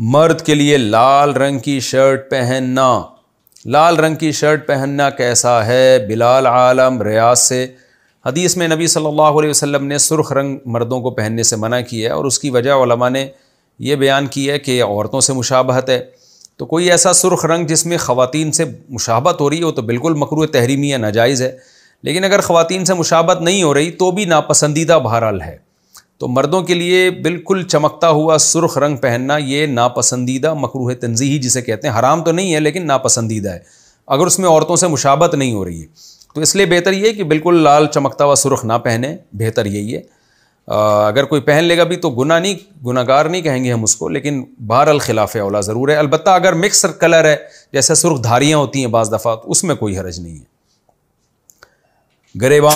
मर्द के लिए लाल रंग की शर्ट पहनना लाल रंग की शर्ट पहनना कैसा है बिलाल आलम रियाज से हदीस में नबी सल्लल्लाहु अलैहि वसल्लम ने सुर्ख रंग मर्दों को पहनने से मना किया है और उसकी वजह ने यह बयान की है कि औरतों से मुशाबहत है तो कोई ऐसा सुर्ख रंग जिसमें ख़वातीन से मुशाबत हो रही है वो तो बिल्कुल मकरू तहरीमी या नाजायज़ है लेकिन अगर ख़वान से मुशाबत नहीं हो रही तो भी नापसंदीदा बहरहाल है तो मर्दों के लिए बिल्कुल चमकता हुआ सुर्ख रंग पहनना ये नापसंदीदा मकरूह तनजीही जिसे कहते हैं हराम तो नहीं है लेकिन नापसंदीदा है अगर उसमें औरतों से मुशाबत नहीं हो रही है तो इसलिए बेहतर ये कि बिल्कुल लाल चमकता हुआ सुर्ख ना पहने बेहतर यही है आ, अगर कोई पहन लेगा भी तो गुना नहीं गुनागार नहीं कहेंगे हम उसको लेकिन बहरल खिलाफ औला ज़रूर है अलबत्त अगर मिक्स कलर है जैसे सुर्ख धारियाँ होती हैं बाज़ दफ़ा तो उसमें कोई हरज नहीं है गरेबा